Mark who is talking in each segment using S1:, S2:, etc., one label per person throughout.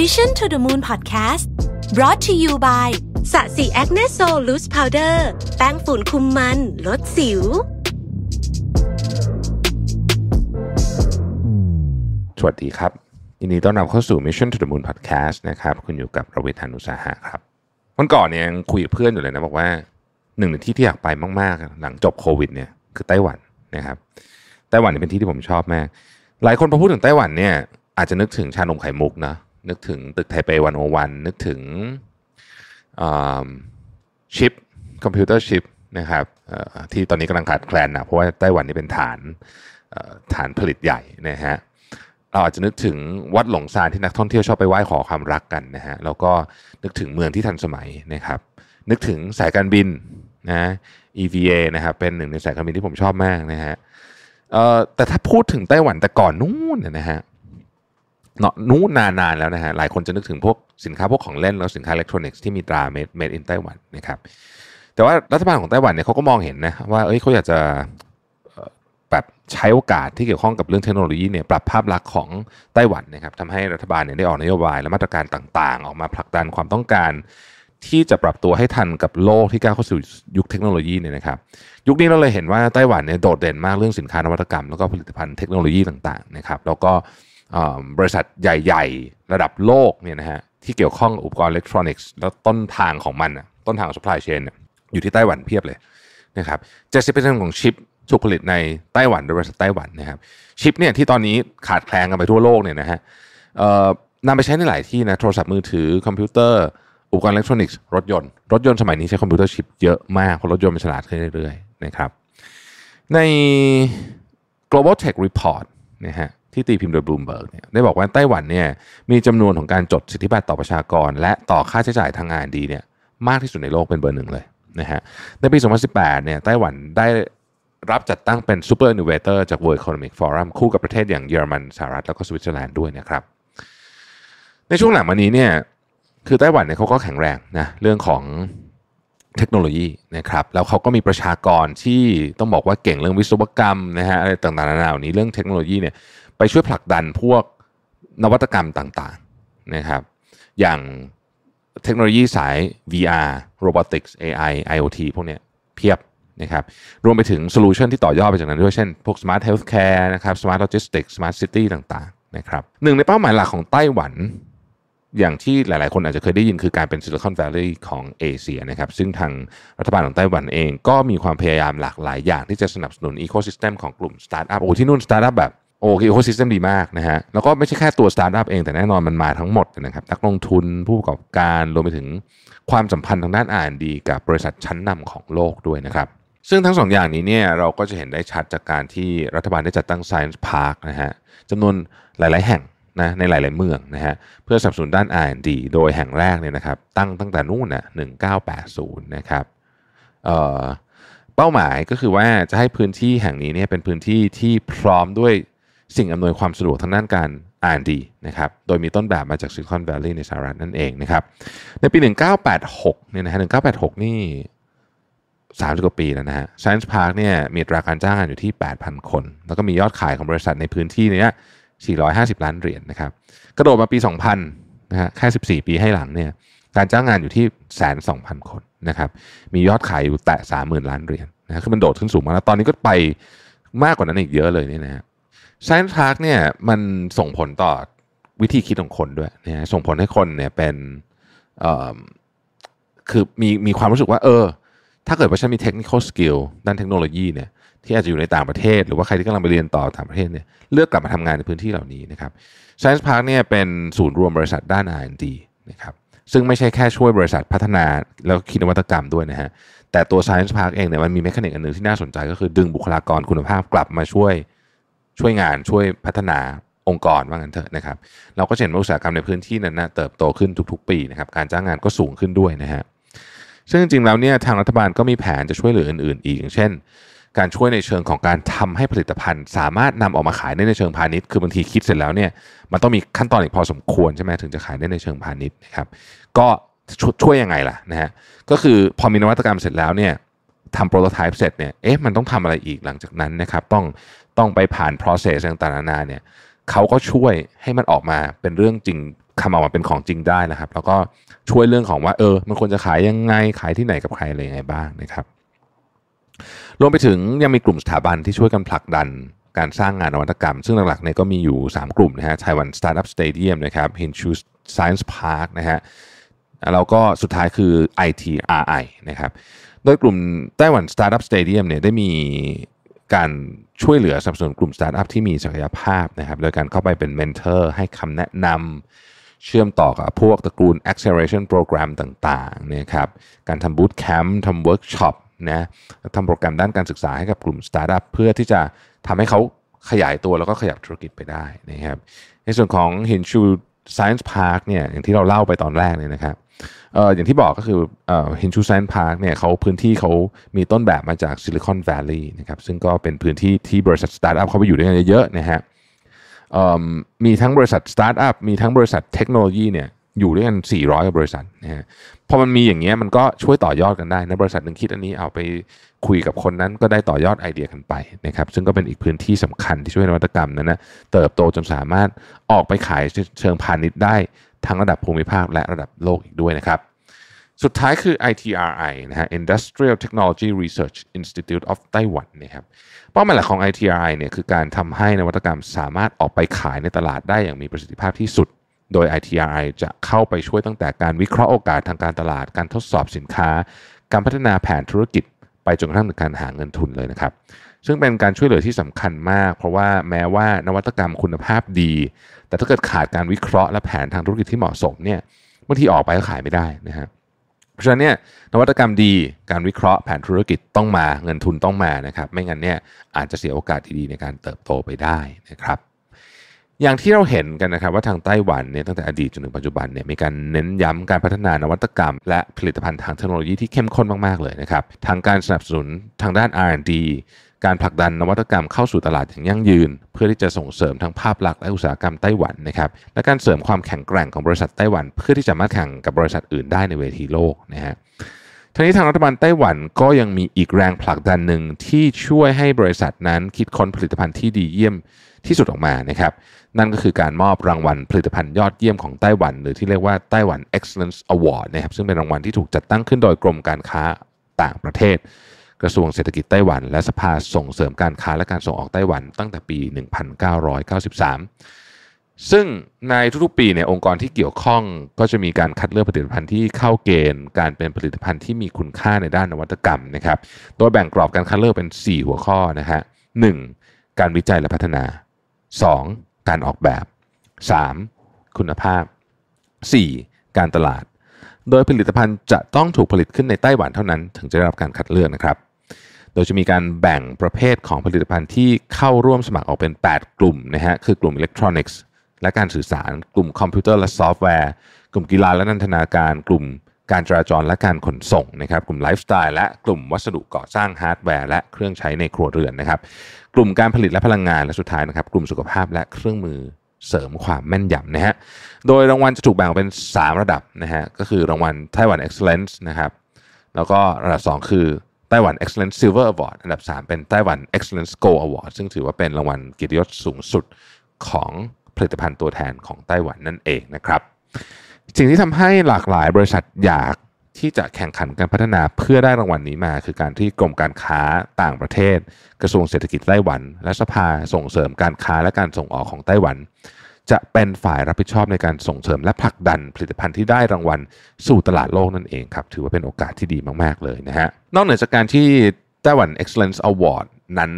S1: Mission to the Moon Podcast brought to you by สะสีแอคเนสโซลูสพาวเดอร์แป้งฝุ่นคุมมัน ลดสิว สวัสดีครับยินดีต้อนรับเข้าสู่ Mission to the Moon Podcast นะครับคุณอยู่กับประวิทธานุสาหะครับวันก่อนเนี่ยคุยกับเพื่อนอยู่เลยนะบอกว่าหนึ่งในที่ที่อยากไปมากๆ หลังจบโควิดเนี่ยคือไต้หวันนะครับไต้หวันเป็นที่ที่ผมชอบมาก หลายคนพอพูดถึงไต้หวันเนี่ยอาจจะนึกถึงชานมไข่มุกนะนึกถึง ตึกไทเปวันโอวันนึกถึงชิปคอมพิวเตอร์ชิปนะครับที่ตอนนี้กำลังขาดแคลนนะเพราะว่าไต้หวันนี่เป็นฐานฐานผลิตใหญ่นะฮะเราอาจจะนึกถึงวัดหลงซานที่นักท่องเที่ยวชอบไปไหว้ขอความรักกันนะฮะแล้วก็นึกถึงเมืองที่ทันสมัยนะครับ นึกถึงสายการบินนะ EVA นะครับเป็นหนึ่งในสายการบินที่ผมชอบมากนะฮะแต่ถ้าพูดถึงไต้หวันแต่ก่อนนู่นนะฮะเนาะนู้นนานๆแล้วนะฮะหลายคนจะนึกถึงพวกสินค้าพวกของเล่นแล้วสินค้าอิเล็กทรอนิกส์ที่มีตรา made in ไต้หวันนะครับ แต่ว่ารัฐบาลของไต้หวันเนี่ยเขาก็มองเห็นนะ ว่าเอ้ยเขาอยากจะแบบใช้โอกาสที่เกี่ยวข้องกับเรื่องเทคโนโลยีเนี่ยปรับภาพลักษณ์ของไต้หวันนะครับทำให้รัฐบาลเนี่ยได้ออกนโยบายและมาตรการต่างๆ ออกมาผลักดันความต้องการที่จะปรับตัวให้ทันกับโลกที่ก้าวเข้าสู่ยุคเทคโนโลยีเนี่ยนะครับ ยุคนี้เราเลยเห็นว่าไต้หวันเนี่ยโดดเด่นมากเรื่องสินค้านวัตกรรมแล้วก็ผลิตภัณฑ์เทคโนโลยีต่าง ๆนะครับ แล้วก็บริษัทใหญ่ๆ ระดับโลกเนี่ยนะฮะที่เกี่ยวข้องอุปกรณ์อิเล็กทรอนิกส์ แล้วต้นทางของมัน ต้นทางของ supply chain อยู่ที่ไต้หวันเพียบเลยนะครับเจ็เปเซ็นของชิปถูกผลิตในไต้หวันโดยบริษัทไต้หวันนะครับชิปเนี่ยที่ตอนนี้ขาดแคลนกันไปทั่วโลกเนี่ยนะฮะนำไปใช้ในหลายที่นะโทรศัพท์มือถือคอมพิวเตอร์อุปกรณ์อิเล็กทรอนิกส์รถยนต์รถยนต์สมัยนี้ใช้คอมพิวเตอร์ชิปเยอะมากเพราะรถยนต์มันฉลาดขึ้นเรื่อยๆนะครับ ใน global tech report นะฮะที่ตีพิมพ์โดยบลูมเบิร์กเนี่ยได้บอกว่า ไต้หวันเนี่ยมีจำนวนของการจดสิทธิบัตรต่อประชากร และต่อค่าใช้จ่ายทางอานดีเนี่ยมากที่สุดในโลกเป็นเบอร์หนึ่งเลยนะฮะในปี 2018เนี่ยไต้หวันได้รับจัดตั้งเป็นซูเปอร์นิเวเตอร์จาก World Economic Forum คู่กับประเทศอย่างเยอรมันสหรัฐแล้วก็สวิตเซอร์แลนด์ด้วยนะครับในช่วงหลังมานี้เนี่ยคือไต้หวันเนี่ยเขาก็แข็งแรงนะเรื่องของเทคโนโลยีนะครับแล้วเขาก็มีประชากรที่ต้องบอกว่าเก่งเรื่องวิศวกรรมนะฮะอะไรต่างๆ นานาเหล่านี้เรื่องเทคโนโลยีเนี่ยไปช่วยผลักดันพวกนวัตกรรมต่างๆนะครับอย่างเทคโนโลยีสาย VR robotics AI IoT พวกนี้เพียบนะครับรวมไปถึงโซลูชันที่ต่อยอดไปจากนั้นด้วยเช่นพวก smart healthcare นะครับ smart logistics smart city ต่างๆนะครับหนึ่งในเป้าหมายหลักของไต้หวัน อย่างที่หลายๆคนอาจจะเคยได้ยินคือการเป็นซิลิคอนแวลลีย์ของเอเชียนะครับซึ่งทางรัฐบาลของไต้หวันเองก็มีความพยายามหลากหลายอย่างที่จะสนับสนุนอีโคซิสเต็มของกลุ่มสตาร์ทอัพโอ้ที่นู่นสตาร์ทอัพแบบโอเคโคซิสเต็มดีมากนะฮะแล้วก็ไม่ใช่แค่ตัวสตาร์ทอัพเองแต่แน่นอนมันมาทั้งหมดนะครับนักลงทุนผู้ประกอบการรวมไปถึงความสัมพันธ์ทางด้านอ่านดีกับบริษัทชั้นนำของโลกด้วยนะครับซึ่งทั้งสองอย่างนี้เนี่ยเราก็จะเห็นได้ชัดจากการที่รัฐบาลได้จัดตั้ง Science Park นะฮะจำนวนหลาย ๆ แห่งนะในหลาย ๆ เมืองนะฮะเพื่อสนับสนุนด้านอ่านดีโดยแห่งแรกเนี่ยนะครับตั้งตั้งแต่นู่นนะ1980นะครับเออ่เป้าหมายก็คือว่าจะให้พื้นที่แห่งนี้เนี่ยเป็นพื้นที่ที่พร้อมด้วยสิ่งอำนวยความสะดวกทางด้านการอ่านดีนะครับ โดยมีต้นแบบมาจากซิลิคอนแวลลีย์ในสหรัฐนั่นเองนะครับ ในปี 1986เนี่ยนะฮะ1986นี่สามสิบกว่าปีแล้วนะฮะ Science Park เนี่ย มีตราการจ้างงานอยู่ที่ 8,000 คน แล้วก็มียอดขายของบริษัทในพื้นที่เนี้ย450 ล้านเหรียญนนะครับ กระโดดมาปี 2000นะฮะแค่ 14 ปีให้หลังเนี่ยการจ้างงานอยู่ที่แสนสองพันคนนะครับ มียอดขายอยู่แตะ30,000 ล้านเหรียญนนะคคือมันโดดขึ้นสูงมากแล้ว ตอนนี้ก็ไปมากกว่านั้นอีกเยอะเลยเนี่ยนะฮบ Science Park เนี่ยมันส่งผลต่อวิธีคิดของคนด้วยนะส่งผลให้คนเนี่ยเป็นคือมีมีความรู้สึกว่า เออถ้าเกิดว่าฉันมี technical skill ด้านเทคโนโลยีเนี่ยที่อาจจะอยู่ในต่างประเทศ หรือว่าใครที่กำลังไปเรียนต่อต่างประเทศเนี่ยเลือกกลับมาทำงานในพื้นที่เหล่านี้นะครับ Science Park เนี่ยเป็นศูนย์รวมบริษัทด้าน R&D นะครับซึ่งไม่ใช่แค่ช่วยบริษัทพัฒนาแล้วคิดนวัตกรรมด้วยนะฮะแต่ตัว Science Park เองเนี่ยมันมีเมคานิกอันหนึ่งที่น่าสนใจ ก็คือดึงบุคลากรคุณภาพกลับมาช่วยช่วยงานช่วยพัฒนาองค์กรว่างั้นเถอะนะครับเราก็เห็นว่าอุตสาหกรรมในพื้นที่นั้นนะเติบโตขึ้นทุกๆปีนะครับการจ้างงานก็สูงขึ้นด้วยนะฮะซึ่งจริงๆแล้วเนี่ยทางรัฐบาลก็มีแผนจะช่วยเหลืออื่นๆอีกอย่างเช่น การช่วยในเชิงของการทำให้ผลิตภัณฑ์ สามารถนำออกมาขายได้ในเชิงพาณิชย์คือบางทีคิดเสร็จแล้วเนี่ยมันต้องมีขั้นตอนอีกพอสมควรใช่ไหมถึงจะขายได้ในเชิงพาณิชย์นะครับก็ช่วยยังไงล่ะนะฮะก็คือพอมีนวัตกรรมเสร็จแล้วเนี่ยทำโปรโตไทป์เสร็จเนี่ย เอ๊ะ มันต้องทำอะไรอีกหลังจากนั้นนะครับ ต้อง ต้องไปผ่าน process ต่างๆนานาเนี่ยเขาก็ช่วยให้มันออกมาเป็นเรื่องจริงทำออกมาเป็นของจริงได้นะครับ แล้วก็ช่วยเรื่องของว่า เออ มันควรจะขายยังไง ขายที่ไหนกับใครอะไรยังไงบ้างนะครับ รวมไปถึงยังมีกลุ่มสถาบันที่ช่วยกันผลักดันการสร้างงานนวัตกรรม ซึ่งหลักๆเนี่ยก็มีอยู่ 3 กลุ่มนะฮะ ไต้หวันสตาร์ทอัพสเตเดียมนะครับฮินชูสไซน์ n พาร์คนะฮะ แล้วก็สุดท้ายคือ ITRI นะครับโดยกลุ่มไต้หวันสตาร์ทอัพสเตเดียมเนี่ยได้มีการช่วยเหลือสนับสนุนกลุ่มสตาร์ทอัพที่มีศักยภาพนะครับโดยการเข้าไปเป็นเมนเทอร์ให้คำแนะนำเชื่อมต่อกับพวกตระกูล acceleration program ต่างๆนะครับการทำบูตแคมป์ทำเวิร์กช็อปนะทำโปรแกรมด้านการศึกษาให้กับกลุ่มสตาร์ทอัพเพื่อที่จะทำให้เขาขยายตัวแล้วก็ขยับธุรกิจไปได้นะครับในส่วนของ h i n c h u Science Park เนี่ยอย่างที่เราเล่าไปตอนแรกเนี่ยนะครับเอ่ออย่างที่บอกก็คือเอ่อฮินชูแซนพาร์คเนี่ยเขาพื้นที่เขามีต้นแบบมาจากซิลิคอนแวลลีย์นะครับซึ่งก็เป็นพื้นที่ที่บริษัทสตาร์ทอัพเขาไปอยู่ด้วยกันเยอะๆนะฮะมีทั้งบริษัทสตาร์ทอัพมีทั้งบริษัทเทคโนโลยีเนี่ยอยู่ด้วยกัน400กว่บริษัทนะฮะพอมันมีอย่างเงี้ยมันก็ช่วยต่อยอดกันได้นะบริษัทหนึ่งคิดอันนี้เอาไปคุยกับคนนั้นก็ได้ต่อยอดไอเดียกันไปนะครับซึ่งก็เป็นอีกพื้นที่สำคัญที่ช่วยนวัตกรรมนั้นนะเติบโตจนสามารถออกไปขายเชิงพาณิชย์ได้ ทั้งระดับภูมิภาคและระดับโลกอีกด้วยนะครับสุดท้ายคือ ITRI นะฮะ Industrial Technology Research Institute of Taiwan นะครับเป้าหมายหลักของ ITRI เนี่ยคือการทำให้นวัตกรรมสามารถออกไปขายในตลาดได้อย่างมีประสิทธิภาพที่สุดโดย ITRI จะเข้าไปช่วยตั้งแต่การวิเคราะห์โอกาสทางการตลาด การทดสอบสินค้าการพัฒนาแผนธุรกิจไปจนกระทั่งถึงการหาเงินทุนเลยนะครับ ซึ่งเป็นการช่วยเหลือที่สำคัญมาก เพราะว่าแม้ว่านวัตกรรมคุณภาพดี แต่ถ้าเกิดขาดการวิเคราะห์และแผนทางธุรกิจที่เหมาะสมเนี่ยบางทีออกไปก็ขายไม่ได้นะฮะเพราะฉะนั้นเนี่ยนวัตกรรมดี การวิเคราะห์แผนธุรกิจต้องมาเงินทุนต้องมานะครับ ไม่งั้นเนี่ยอาจจะเสียโอกาสที่ดีในการเติบโตไปได้นะครับอย่างที่เราเห็นกันนะครับว่าทางไต้หวันเนี่ยตั้งแต่อดีตจนถึงปัจจุบันเนี่ยมีการเน้นย้ำการพัฒนานวัตกรรม และผลิตภัณฑ์ทางเทคโนโลยีที่เข้มข้นมากๆเลยนะครับทางการสนับสนุนทางด้าน R&D การผลักดันนวัตกรรมเข้าสู่ตลาดอย่างยั่งยืน เพื่อที่จะส่งเสริมทั้งภาพลักษณ์และอุตสาหกรรมไต้หวันนะครับและการเสริมความแข็งแกร่งของบริษัทไต้หวันเพื่อที่จะมาแข่งกับบริษัทอื่น ได้ในเวทีโลกนะฮะทีนี้ทางรัฐบาลไต้หวันก็ยังมีอีกแรงผลักดันหนึ่งที่ช่วยให้บริษัทนั้นคิดค้นผลิตภัณฑ์ที่ดีเยี่ยมที่สุดออกมานะครับ นั่นก็คือการมอบรางวัล ผลิตภัณฑ์ยอดเยี่ยมของไต้หวัน หรือที่เรียกว่าไต้หวัน Excellence Award นะครับซึ่งเป็นรางวัลที่ถูกจัดตั้งขึ้นโดยกรมการค้าต่างประเทศ กระทรวงเศรษฐกิจไต้หวัน และสภาส่งเสริมการค้าและการส่งออกไต้หวันตั้งแต่ปี 1993ซึ่งในทุกๆปีเนี่ยองค์กรที่เกี่ยวข้องก็จะมีการคัดเลือกผลิตภัณฑ์ที่เข้าเกณฑ์การเป็นผลิตภัณฑ์ที่มีคุณค่าในด้านนวัตกรรมนะครับโดยแบ่งกรอบการคัดเลือกเป็น 4 หัวข้อนะฮะหการวิจัยและพัฒนา 2. การออกแบบ 3. คุณภาพ 4. การตลาด โดยผลิตภัณฑ์จะต้องถูกผลิตขึ้นในไต้หวันเท่านั้น ถึงจะได้รับการคัดเลือกนะครับ โดยจะมีการแบ่งประเภทของผลิตภัณฑ์ที่เข้าร่วมสมัครออกเป็น 8 กลุ่มนะฮะ คือกลุ่มอิเล็กทรอนิกส์และการสื่อสาร กลุ่มคอมพิวเตอร์และซอฟต์แวร์ กลุ่มกีฬาและนันทนาการ กลุ่มการจราจรและการขนส่งนะครับ กลุ่มไลฟ์สไตล์และกลุ่มวัสดุก่อสร้างฮาร์ดแวร์และเครื่องใช้ในครัวเรือนนะครับ กลุ่มการผลิตและพลังงานและสุดท้ายนะครับ กลุ่มสุขภาพและเครื่องมือเสริมความแม่นยำนะฮะ โดยรางวัลจะถูกแบ่งเป็น 3 ระดับ นะฮะ ก็คือ รางวัลไต้หวันเอ็กซ์แลนซ์นะครับ แล้วก็ระดับ 2 คือไต้หวัน Excellence Silver Award อันดับ 3 เป็นไต้หวัน Excellence Gold Award ซึ่งถือว่าเป็นรางวัลเกียรติยศสูงสุดของผลิตภัณฑ์ตัวแทนของไต้หวันนั่นเองนะครับสิ่งที่ทำให้หลากหลายบริษัทอยากที่จะแข่งขันการพัฒนาเพื่อได้รางวัลนนี้มา คือการที่กรมการค้าต่างประเทศ กระทรวงเศรษฐกิจไต้หวัน และสภาส่งเสริมการค้าและการส่งออกของไต้หวัน จะเป็นฝ่ายรับผิดชอบในการส่งเสริมและผลักดันผลิตภัณฑ์ที่ได้รางวัล สู่ตลาดโลกนั่นเองครับถือว่าเป็นโอกาสที่ดีมากๆเลยนะฮะนอกเหนือจากการที่ไต้หวัน Excellence Award นั้น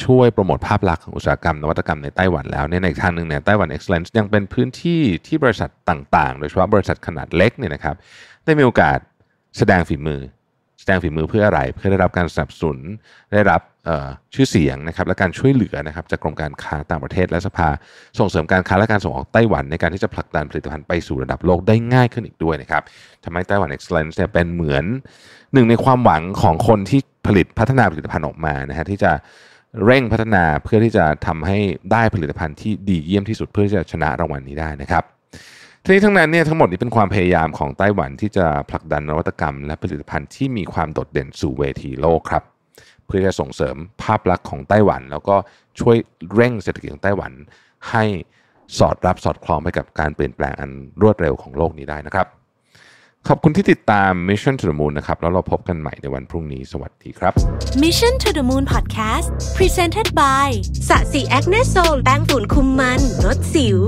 S1: ช่วยโปรโมทภาพลักษณ์ของอุตสาหกรรมนวัตกรรมในไต้หวันแล้วเนี่ยในทางหนึ่งเนี่ยไต้หวันเอ็กซ์แลนซ์ยังเป็นพื้นที่ที่บริษัทต่างๆ โดยเฉพาะบริษัทขนาดเล็กเนี่ยนะครับ ได้มีโอกาสแสดงฝีมือ แสดงฝีมือเพื่ออะไร เพื่อได้รับการสนับสนุนได้รับชื่อเสียงนะครับ และการช่วยเหลือนะครับจากกรมการค้าต่างประเทศและสภา ส่งเสริมการค้าและการส่งออกไต้หวันในการที่จะผลักดันผลิตภัณฑ์ไปสู่ระดับโลกได้ง่ายขึ้นอีกด้วยนะครับทำให้ไต้หวันเอ็กซ์แลนซ์เนี่ยเป็นเหมือนหนึ่งในความหวังของคนที่ผลิตพัฒนาผลิตภัณฑ์ออกมานะฮะที่จะเร่งพัฒนาเพื่อที่จะทำให้ได้ผลิตภัณฑ์ที่ดีเยี่ยมที่สุดเพื่อที่จะชนะรางวัลนนี้ได้นะครับทีนี้ทั้งนั้นเนี่ยทั้งหมดนี้เป็นความพยายามของไต้หวันที่จะผลักดันนวัตกรรมและผลิตภัณฑ์ที่มีความโดดเด่นสู่เวทีโลกครับ เพื่อจะส่งเสริมภาพลักษณ์ของไต้หวัน แล้วก็ช่วยเร่งเศรษฐกิจของไต้หวัน ให้สอดรับสอดคล้องไปกับการเปลี่ยนแปลงอันรวดเร็วของโลกนี้ได้นะครับขอบคุณที่ติดตาม Mission to the Moon นะครับแล้วเราพบกันใหม่ในวันพรุ่งนี้สวัสดีครับ Mission to the Moon Podcast Presented by สะสีแอคเนโซแป้งฝุ่นคุมมันลดสิว